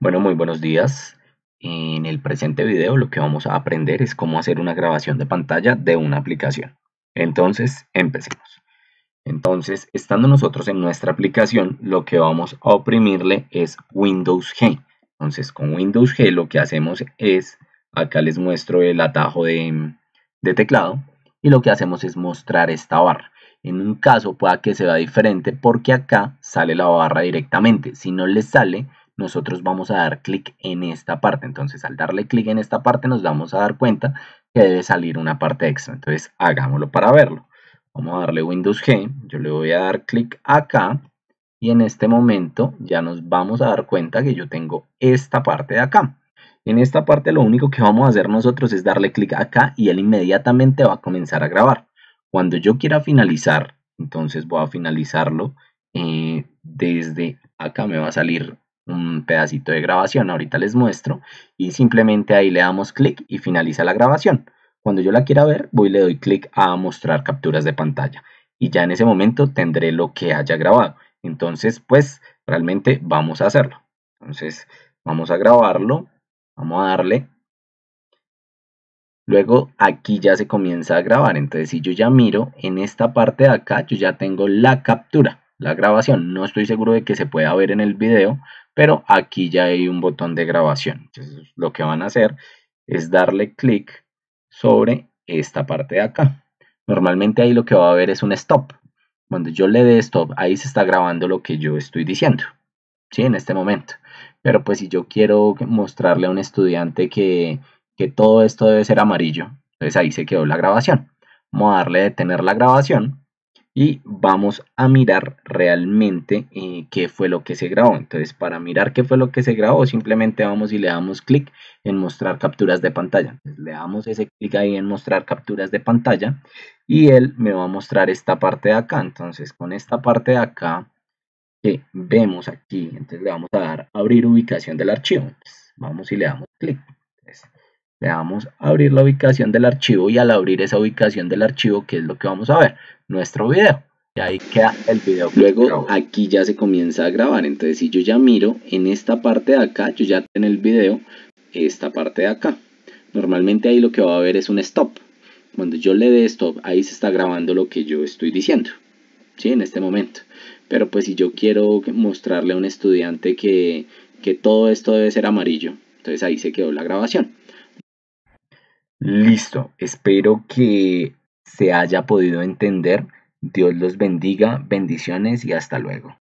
Bueno, muy buenos días. En el presente video lo que vamos a aprender es cómo hacer una grabación de pantalla de una aplicación. Entonces, empecemos. Entonces, estando nosotros en nuestra aplicación, lo que vamos a oprimirle es Windows G. Entonces, con Windows G lo que hacemos es, acá les muestro el atajo de, de teclado, y lo que hacemos es mostrar esta barra. En un caso pueda que se vea diferente porque acá sale la barra directamente. Si no le sale, nosotros vamos a dar clic en esta parte. Entonces al darle clic en esta parte nos vamos a dar cuenta que debe salir una parte extra. Entonces hagámoslo para verlo. Vamos a darle Windows G, yo le voy a dar clic acá y en este momento ya nos vamos a dar cuenta que yo tengo esta parte de acá. En esta parte lo único que vamos a hacer nosotros es darle clic acá y él inmediatamente va a comenzar a grabar. Cuando yo quiera finalizar, entonces voy a finalizarlo eh, desde acá me va a salir un pedacito de grabación, ahorita les muestro, y simplemente ahí le damos clic y finaliza la grabación. Cuando yo la quiera ver, voy le doy clic a mostrar capturas de pantalla y ya en ese momento tendré lo que haya grabado. Entonces, pues realmente vamos a hacerlo. Entonces, vamos a grabarlo, vamos a darle. Luego aquí ya se comienza a grabar, entonces si yo ya miro en esta parte de acá, yo ya tengo la captura, la grabación. No estoy seguro de que se pueda ver en el video, pero aquí ya hay un botón de grabación. Entonces lo que van a hacer es darle clic sobre esta parte de acá. Normalmente ahí lo que va a ver es un stop. Cuando yo le dé stop, ahí se está grabando lo que yo estoy diciendo. ¿sí? En este momento. Pero pues si yo quiero mostrarle a un estudiante que, que todo esto debe ser amarillo, entonces ahí se quedó la grabación. Vamos a darle detener la grabación y vamos a mirar realmente eh, qué fue lo que se grabó. Entonces, para mirar qué fue lo que se grabó, simplemente vamos y le damos clic en mostrar capturas de pantalla. le damos ese clic ahí en mostrar capturas de pantalla y él me va a mostrar esta parte de acá. Entonces, con esta parte de acá que vemos aquí, entonces le vamos a dar abrir ubicación del archivo. vamos y le damos clic vamos a abrir la ubicación del archivo y al abrir esa ubicación del archivo, ¿qué es lo que vamos a ver? Nuestro video. Y ahí queda el video. Luego aquí ya se comienza a grabar. Entonces si yo ya miro en esta parte de acá, yo ya en el video esta parte de acá. Normalmente ahí lo que va a ver es un stop. Cuando yo le dé stop, ahí se está grabando lo que yo estoy diciendo. ¿Sí? En este momento. Pero pues si yo quiero mostrarle a un estudiante que, que todo esto debe ser amarillo, entonces ahí se quedó la grabación. Listo, espero que se haya podido entender. Dios los bendiga, bendiciones y hasta luego.